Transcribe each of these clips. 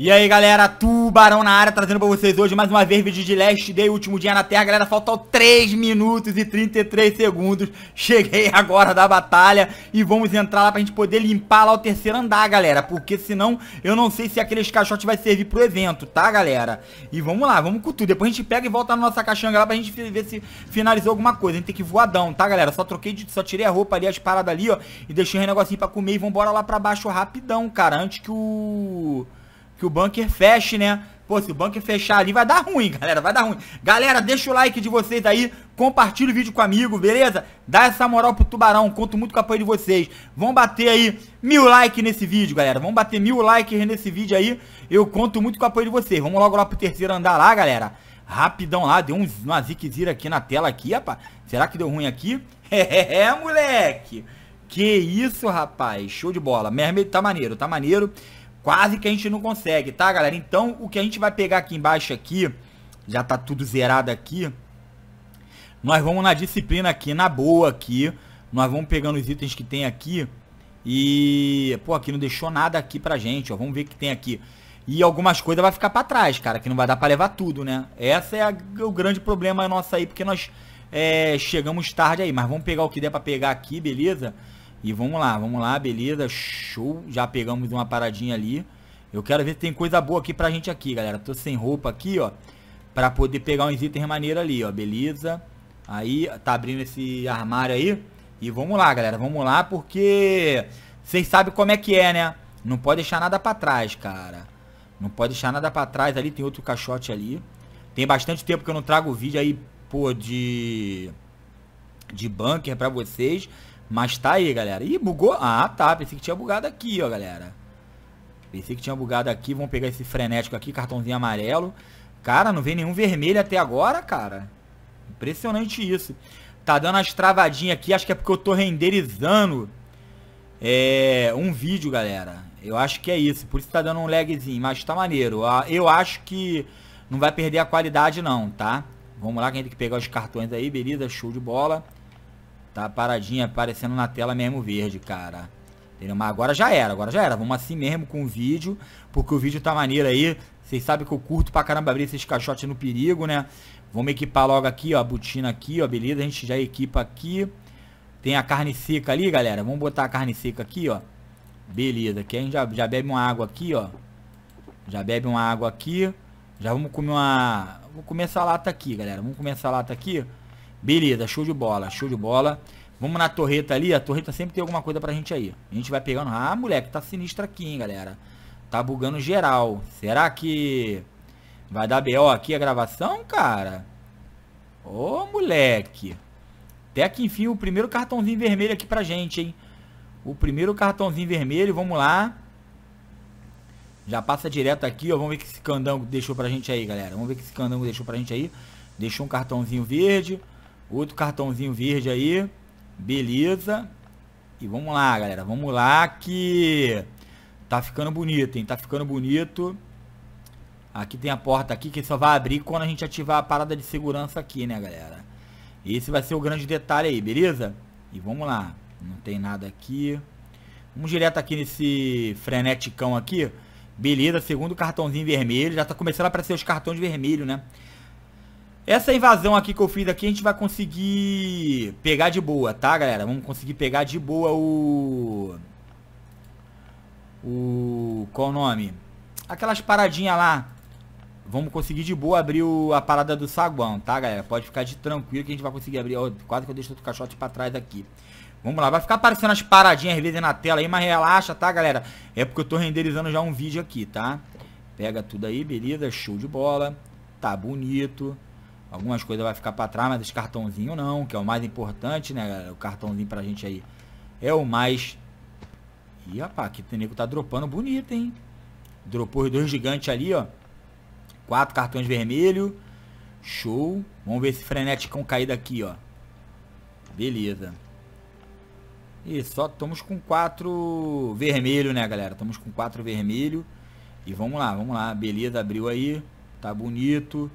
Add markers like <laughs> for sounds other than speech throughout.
E aí galera, Tubarão na área, trazendo pra vocês hoje mais uma vez vídeo de Last Day, último dia na Terra Galera, faltam 3 minutos e 33 segundos Cheguei agora da batalha e vamos entrar lá pra gente poder limpar lá o terceiro andar, galera Porque senão eu não sei se aqueles caixotes vai servir pro evento, tá galera? E vamos lá, vamos com tudo, depois a gente pega e volta na nossa caixanga lá pra gente ver se finalizou alguma coisa A gente tem que voadão, tá galera? Só troquei, de, só tirei a roupa ali, as paradas ali, ó E deixei um negocinho pra comer e vambora lá pra baixo rapidão, cara Antes que o que o bunker feche, né? Pô, se o bunker fechar ali, vai dar ruim, galera, vai dar ruim. Galera, deixa o like de vocês aí, compartilha o vídeo com amigo, beleza? Dá essa moral pro Tubarão, conto muito com o apoio de vocês. Vamos bater aí mil likes nesse vídeo, galera. Vamos bater mil likes nesse vídeo aí, eu conto muito com o apoio de vocês. Vamos logo lá pro terceiro andar lá, galera. Rapidão lá, deu uns uma ziquezira aqui na tela aqui, rapaz. Será que deu ruim aqui? <laughs> É, é, moleque! Que isso, rapaz! Show de bola. Mermaid tá maneiro, tá maneiro. Quase que a gente não consegue, tá, galera? Então, o que a gente vai pegar aqui embaixo aqui, já tá tudo zerado aqui. Nós vamos na disciplina aqui, na boa aqui. Nós vamos pegando os itens que tem aqui. E, pô, aqui não deixou nada aqui pra gente, ó. Vamos ver o que tem aqui. E algumas coisas vai ficar pra trás, cara, que não vai dar pra levar tudo, né? Essa é a, o grande problema nosso aí, porque nós é, chegamos tarde aí. Mas vamos pegar o que der pra pegar aqui, beleza? Beleza? E vamos lá, vamos lá, beleza, show. Já pegamos uma paradinha ali. Eu quero ver se tem coisa boa aqui pra gente aqui, galera. Tô sem roupa aqui, ó. Pra poder pegar uns itens maneiro ali, ó. Beleza. Aí, tá abrindo esse armário aí. E vamos lá, galera. Vamos lá, porque... Vocês sabem como é que é, né? Não pode deixar nada pra trás, cara. Não pode deixar nada pra trás. Ali tem outro caixote ali. Tem bastante tempo que eu não trago vídeo aí, pô, de... De bunker pra vocês. Mas tá aí, galera. Ih, bugou? Ah, tá. Pensei que tinha bugado aqui, ó, galera. Pensei que tinha bugado aqui. Vamos pegar esse frenético aqui, cartãozinho amarelo. Cara, não vem nenhum vermelho até agora, cara. Impressionante isso. Tá dando as travadinhas aqui. Acho que é porque eu tô renderizando é, um vídeo, galera. Eu acho que é isso. Por isso tá dando um lagzinho. Mas tá maneiro. Ah, eu acho que não vai perder a qualidade, não, tá? Vamos lá, gente tem que pegar os cartões aí. Beleza, show de bola. Tá paradinha aparecendo na tela mesmo verde, cara. Entendeu? Mas agora já era, agora já era. Vamos assim mesmo com o vídeo, porque o vídeo tá maneiro aí. Vocês sabem que eu curto pra caramba abrir esses caixotes no perigo, né? Vamos equipar logo aqui, ó, a botina aqui, ó, beleza? A gente já equipa aqui. Tem a carne seca ali, galera. Vamos botar a carne seca aqui, ó. Beleza, aqui a gente já, já bebe uma água aqui, ó. Já bebe uma água aqui. Já vamos comer uma... Vou comer essa lata aqui, galera. Vamos comer essa lata aqui. Beleza, show de bola, show de bola. Vamos na torreta ali, a torreta sempre tem alguma coisa pra gente aí. A gente vai pegando... Ah, moleque, tá sinistra aqui, hein, galera. Tá bugando geral. Será que vai dar BO aqui a gravação, cara? Ô, moleque. Até que enfim, o primeiro cartãozinho vermelho aqui pra gente, hein? O primeiro cartãozinho vermelho, vamos lá. Já passa direto aqui, ó. Vamos ver o que esse candango deixou pra gente aí, galera. Vamos ver o que esse candango deixou pra gente aí. Deixou um cartãozinho verde. Outro cartãozinho verde aí. Beleza. E vamos lá, galera. Vamos lá que... Tá ficando bonito, hein? Tá ficando bonito. Aqui tem a porta aqui que só vai abrir quando a gente ativar a parada de segurança aqui, né, galera? Esse vai ser o grande detalhe aí, beleza? E vamos lá. Não tem nada aqui. Vamos direto aqui nesse freneticão aqui. Beleza, segundo cartãozinho vermelho. Já tá começando a aparecer os cartões vermelhos, né? Essa invasão aqui que eu fiz aqui, a gente vai conseguir pegar de boa, tá, galera? Vamos conseguir pegar de boa o... O... Qual o nome? Aquelas paradinhas lá. Vamos conseguir de boa abrir o... a parada do saguão, tá, galera? Pode ficar de tranquilo que a gente vai conseguir abrir. Oh, quase que eu deixo outro caixote pra trás aqui. Vamos lá, vai ficar aparecendo as paradinhas às vezes na tela aí, mas relaxa, tá, galera? É porque eu tô renderizando já um vídeo aqui, tá? Pega tudo aí, beleza? Show de bola. Tá bonito. Algumas coisas vai ficar para trás, mas esse cartãozinho não, que é o mais importante, né, galera? O cartãozinho pra gente aí é o mais... Ih, rapaz, aqui o Teneco tá dropando bonito, hein? Dropou os dois gigantes ali, ó. Quatro cartões vermelhos. Show. Vamos ver esse freneticão caído daqui, ó. Beleza. E só estamos com quatro vermelho, né, galera? Estamos com quatro vermelho. E vamos lá, vamos lá. Beleza, abriu aí. Tá bonito.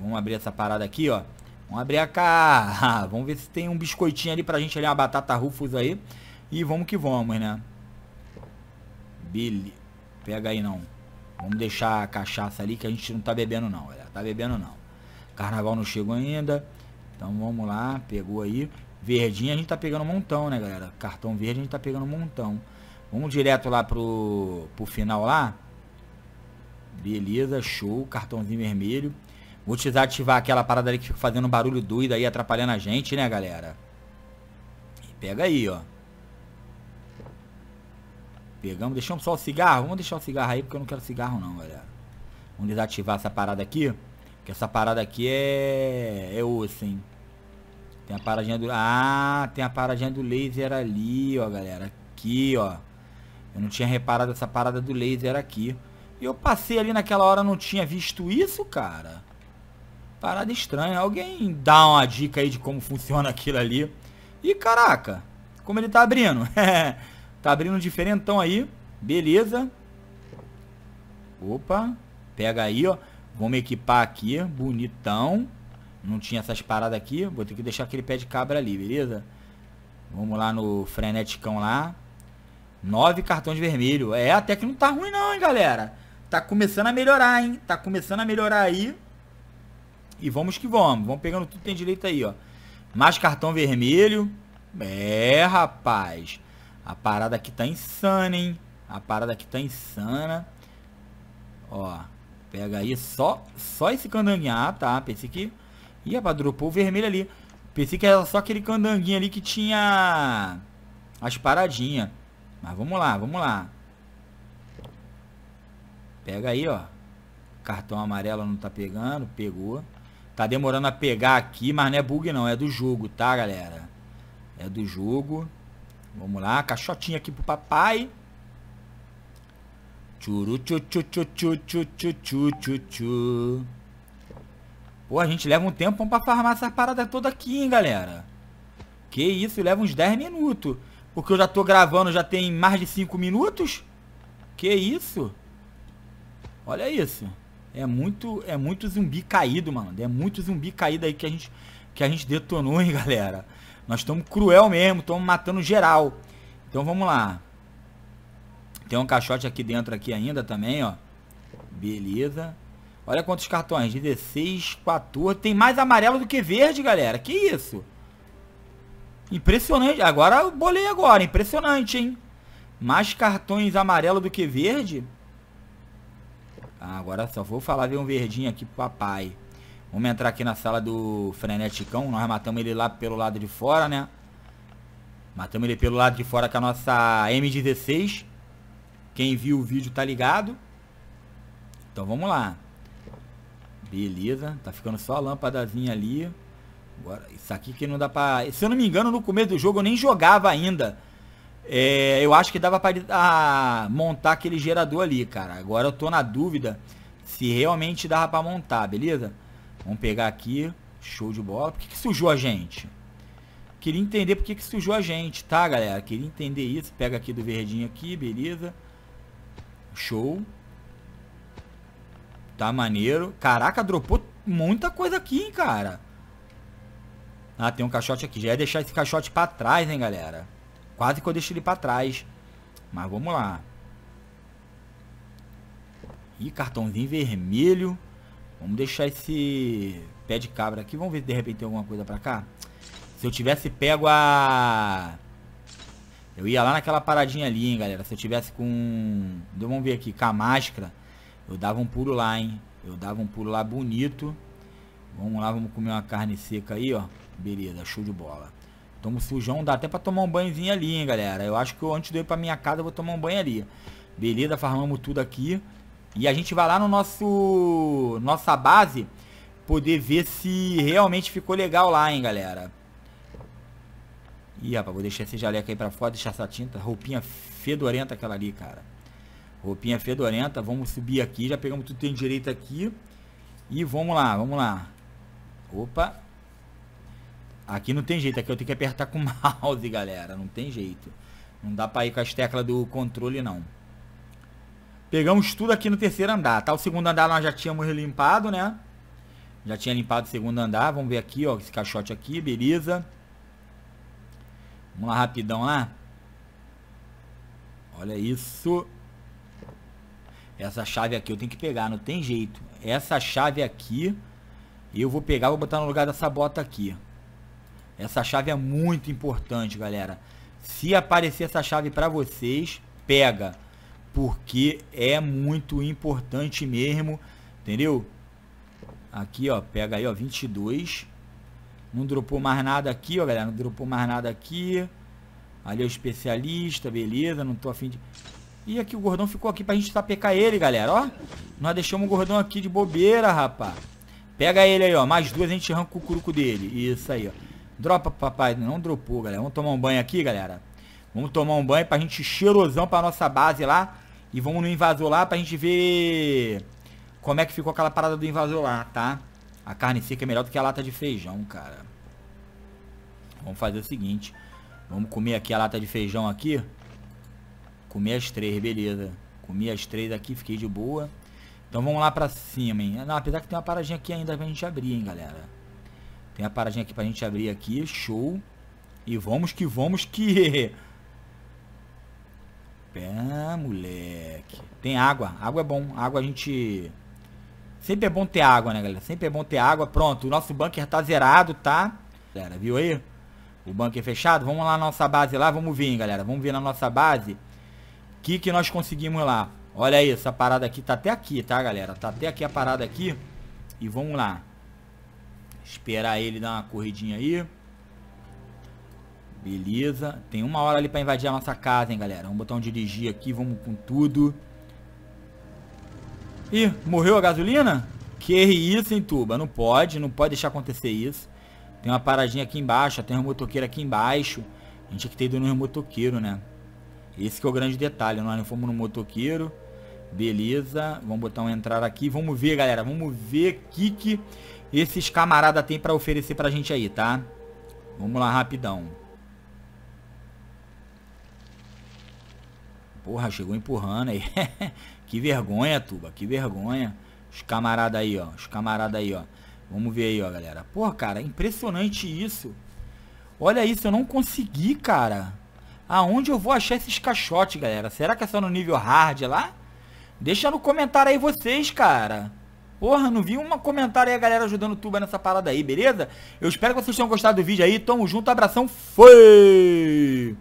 Vamos abrir essa parada aqui, ó. Vamos abrir a cá. <laughs> vamos ver se tem um biscoitinho ali pra gente ali, uma batata rufus aí. E vamos que vamos, né? Billy. Pega aí, não. Vamos deixar a cachaça ali que a gente não tá bebendo, não, galera. Tá bebendo, não. Carnaval não chegou ainda. Então vamos lá. Pegou aí. Verdinho a gente tá pegando um montão, né, galera? Cartão verde a gente tá pegando um montão. Vamos direto lá pro, pro final lá. Beleza, show. Cartãozinho vermelho. Vou desativar aquela parada ali que fica fazendo um barulho doido aí, atrapalhando a gente, né, galera? E pega aí, ó. Pegamos, deixamos só o cigarro. Vamos deixar o cigarro aí, porque eu não quero cigarro não, galera. Vamos desativar essa parada aqui. Porque essa parada aqui é... É osso, hein? Tem a paradinha do... Ah, tem a paradinha do laser ali, ó, galera. Aqui, ó. Eu não tinha reparado essa parada do laser aqui. E eu passei ali naquela hora, não tinha visto isso, cara. Parada estranha. Alguém dá uma dica aí de como funciona aquilo ali. E caraca, como ele tá abrindo. <laughs> tá abrindo diferentão aí. Beleza. Opa. Pega aí, ó. Vamos equipar aqui. Bonitão. Não tinha essas paradas aqui. Vou ter que deixar aquele pé de cabra ali, beleza? Vamos lá no freneticão lá. Nove cartões vermelhos. É, até que não tá ruim não, hein, galera. Tá começando a melhorar, hein? Tá começando a melhorar aí. E vamos que vamos. Vamos pegando tudo que tem direito aí, ó. Mais cartão vermelho. É, rapaz. A parada aqui tá insana, hein? A parada aqui tá insana. Ó. Pega aí só, só esse candanguinho. Ah, tá. Pensei que... Ih, rapaz, dropou o vermelho ali. Pensei que era só aquele candanguinho ali que tinha as paradinhas. Mas vamos lá, vamos lá. Pega aí, ó. Cartão amarelo não tá pegando. Pegou. Tá demorando a pegar aqui, mas não é bug não, é do jogo, tá, galera? É do jogo. Vamos lá, caixotinha aqui pro papai. Churu, chu chu chu chu chu chu chu chu. tchu. Pô, a gente leva um tempo pra farmar essa parada toda aqui, hein, galera. Que isso, leva uns 10 minutos. Porque eu já tô gravando, já tem mais de 5 minutos. Que isso? Olha isso. É muito, é muito zumbi caído, mano. É muito zumbi caído aí que a gente, que a gente detonou, hein, <laughs> galera. Nós estamos cruel mesmo, estamos matando geral. Então vamos lá. Tem um caixote aqui dentro aqui ainda também, ó. Beleza. Olha quantos cartões. 16, 14. Tem mais amarelo do que verde, galera. Que isso? Impressionante. Agora bolei agora. Impressionante, hein? Mais cartões amarelo do que verde. Ah, agora só vou falar ver um verdinho aqui pro papai. Vamos entrar aqui na sala do Freneticão. Nós matamos ele lá pelo lado de fora, né? Matamos ele pelo lado de fora com a nossa M16. Quem viu o vídeo tá ligado. Então vamos lá. Beleza. Tá ficando só a lâmpadazinha ali. Agora, isso aqui que não dá pra... Se eu não me engano, no começo do jogo eu nem jogava ainda. É, eu acho que dava para ah, montar aquele gerador ali, cara. Agora eu tô na dúvida se realmente dava para montar, beleza? Vamos pegar aqui. Show de bola. Por que, que sujou a gente? Queria entender por que, que sujou a gente, tá, galera? Queria entender isso. Pega aqui do verdinho aqui, beleza. Show. Tá maneiro. Caraca, dropou muita coisa aqui, hein, cara. Ah, tem um caixote aqui. Já ia deixar esse caixote pra trás, hein, galera. Quase que eu deixo ele para trás. Mas vamos lá. E cartãozinho vermelho. Vamos deixar esse pé de cabra aqui. Vamos ver se de repente tem alguma coisa para cá. Se eu tivesse pego a... Eu ia lá naquela paradinha ali, hein, galera. Se eu tivesse com... Então, vamos ver aqui, com a máscara. Eu dava um pulo lá, hein. Eu dava um pulo lá bonito. Vamos lá, vamos comer uma carne seca aí, ó. Beleza, show de bola. Tomo sujão, dá até pra tomar um banhozinho ali, hein, galera. Eu acho que eu, antes de eu ir pra minha casa, eu vou tomar um banho ali. Beleza, farmamos tudo aqui. E a gente vai lá no nosso... Nossa base. Poder ver se realmente ficou legal lá, hein, galera. Ih, rapaz, vou deixar esse jaleco aí pra fora, deixar essa tinta. Roupinha fedorenta aquela ali, cara. Roupinha fedorenta. Vamos subir aqui. Já pegamos tudo que tem direito aqui. E vamos lá, vamos lá. Opa. Aqui não tem jeito, aqui eu tenho que apertar com o <laughs> mouse, galera. Não tem jeito. Não dá pra ir com as teclas do controle, não. Pegamos tudo aqui no terceiro andar, tá? O segundo andar nós já tínhamos limpado, né? Já tinha limpado o segundo andar. Vamos ver aqui, ó. Esse caixote aqui, beleza. Vamos lá, rapidão lá. Né? Olha isso. Essa chave aqui eu tenho que pegar, não tem jeito. Essa chave aqui eu vou pegar, vou botar no lugar dessa bota aqui. Essa chave é muito importante, galera. Se aparecer essa chave para vocês, pega, porque é muito importante mesmo, entendeu? Aqui, ó, pega aí, ó, 22. Não dropou mais nada aqui, ó, galera, não dropou mais nada aqui. Ali é o especialista, beleza, não tô afim de... E aqui o gordão ficou aqui pra gente sapecar ele, galera, ó. Nós deixamos o gordão aqui de bobeira, rapaz. Pega ele aí, ó, mais duas a gente arranca o curuco dele. Isso aí, ó. Dropa papai, não dropou, galera. Vamos tomar um banho aqui, galera. Vamos tomar um banho pra gente cheirosão pra nossa base lá. E vamos no invasor lá pra gente ver como é que ficou aquela parada do invasor lá, tá? A carne seca é melhor do que a lata de feijão, cara. Vamos fazer o seguinte. Vamos comer aqui a lata de feijão aqui. Comer as três, beleza. Comi as três aqui, fiquei de boa. Então vamos lá pra cima, hein. Não, apesar que tem uma paradinha aqui ainda pra gente abrir, hein, galera. Tem a paradinha aqui pra gente abrir aqui. Show. E vamos que vamos que... <laughs> Pé, moleque. Tem água. Água é bom. Água a gente... Sempre é bom ter água, né, galera? Sempre é bom ter água. Pronto, o nosso bunker tá zerado, tá? Galera, viu aí? O bunker fechado. Vamos lá na nossa base lá. Vamos ver, hein, galera. Vamos ver na nossa base. O que, que nós conseguimos lá? Olha aí, essa parada aqui tá até aqui, tá, galera? Tá até aqui a parada aqui. E vamos lá. Esperar ele dar uma corridinha aí. Beleza. Tem uma hora ali pra invadir a nossa casa, hein, galera. Vamos botar um dirigir aqui. Vamos com tudo. Ih, morreu a gasolina? Que isso, hein, Tuba? Não pode. Não pode deixar acontecer isso. Tem uma paradinha aqui embaixo. Tem um motoqueiro aqui embaixo. A gente tinha que ter ido no motoqueiro, né? Esse que é o grande detalhe. Nós não fomos no motoqueiro. Beleza, vamos botar um entrar aqui. Vamos ver, galera, vamos ver o que, que esses camarada tem pra oferecer pra gente aí, tá? Vamos lá, rapidão. Porra, chegou empurrando aí. <laughs> que vergonha, Tuba, que vergonha. Os camarada aí, ó, os camarada aí, ó. Vamos ver aí, ó, galera. Porra, cara, impressionante isso. Olha isso, eu não consegui, cara. Aonde eu vou achar esses caixotes, galera? Será que é só no nível hard lá? Deixa no comentário aí vocês, cara. Porra, não vi um comentário aí a galera ajudando o Tuba nessa parada aí, beleza? Eu espero que vocês tenham gostado do vídeo aí. Tamo junto, abração, foi!